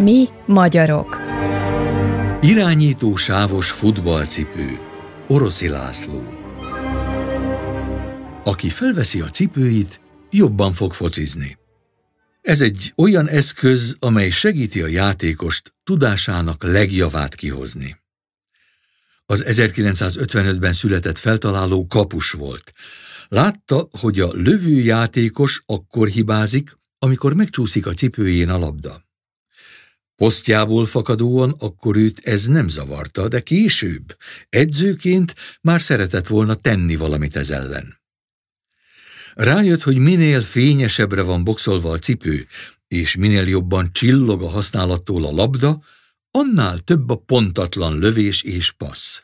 Mi magyarok. Irányító sávos futballcipő. Oroszi László. Aki felveszi a cipőit, jobban fog focizni. Ez egy olyan eszköz, amely segíti a játékost tudásának legjavát kihozni. Az 1955-ben született feltaláló kapus volt. Látta, hogy a lövő játékos akkor hibázik, amikor megcsúszik a cipőjén a labda. Posztjából fakadóan akkor őt ez nem zavarta, de később, edzőként már szeretett volna tenni valamit ez ellen. Rájött, hogy minél fényesebbre van boxolva a cipő, és minél jobban csillog a használattól a labda, annál több a pontatlan lövés és passz.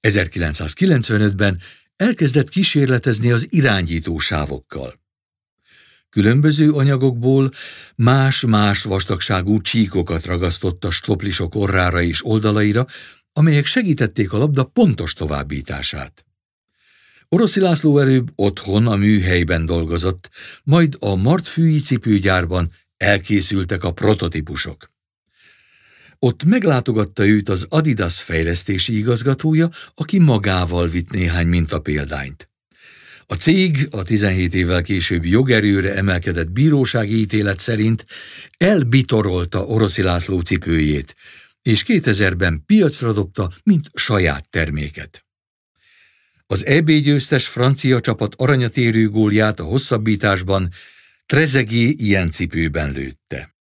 1995-ben elkezdett kísérletezni az irányítósávokkal. Különböző anyagokból más-más vastagságú csíkokat ragasztott a stoplisok orrára és oldalaira, amelyek segítették a labda pontos továbbítását. Oroszi László előbb otthon a műhelyben dolgozott, majd a Martfűi cipőgyárban elkészültek a prototípusok. Ott meglátogatta őt az Adidas fejlesztési igazgatója, aki magával vitt néhány mintapéldányt. A cég a 17 évvel később jogerőre emelkedett bírósági ítélet szerint elbitorolta Oroszi László cipőjét, és 2000-ben piacra dobta, mint saját terméket. Az EB győztes francia csapat aranyatérő gólját a hosszabbításban Trezegé ilyen cipőben lőtte.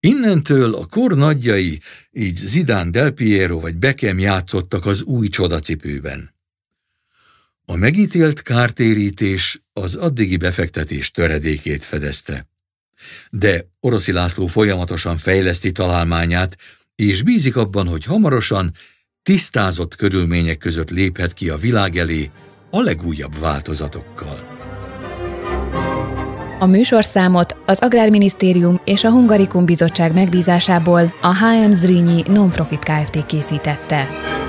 Innentől a kor nagyjai, így Zidán Del Piero vagy Beckham játszottak az új csodacipőben. A megítélt kártérítés az addigi befektetés töredékét fedezte. De Oroszi László folyamatosan fejleszti találmányát, és bízik abban, hogy hamarosan tisztázott körülmények között léphet ki a világ elé a legújabb változatokkal. A műsorszámot az Agrárminisztérium és a Hungarikum Bizottság megbízásából a HM Zrínyi Nonprofit Kft. készítette.